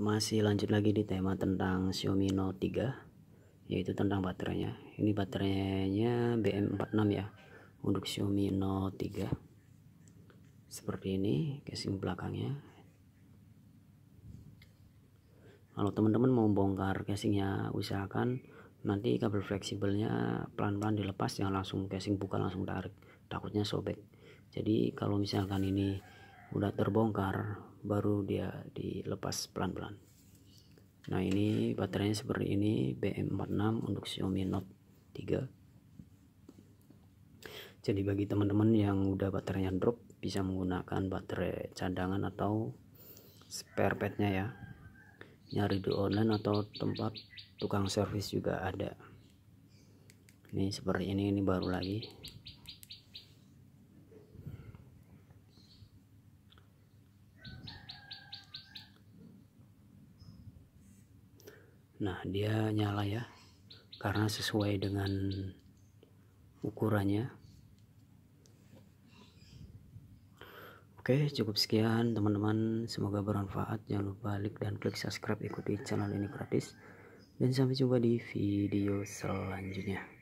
masih lanjut lagi di tema tentang Xiaomi Note 3 yaitu tentang baterainya ini baterainya BM46 ya untuk Xiaomi Note 3 seperti ini casing belakangnya kalau teman-teman mau bongkar casingnya usahakan nanti kabel fleksibelnya pelan-pelan dilepas jangan langsung casing buka langsung tarik takutnya sobek jadi kalau misalkan ini udah terbongkar baru dia dilepas pelan-pelan nah ini baterainya seperti ini BM46 untuk Xiaomi Note 3 jadi bagi teman-teman yang udah baterainya drop bisa menggunakan baterai cadangan atau spare padnya ya nyari di online atau tempat tukang servis juga ada ini seperti ini ini baru lagi nah dia nyala ya karena sesuai dengan ukurannya Oke cukup sekian teman-teman semoga bermanfaat jangan lupa like dan klik subscribe ikuti channel ini gratis dan sampai jumpa di video selanjutnya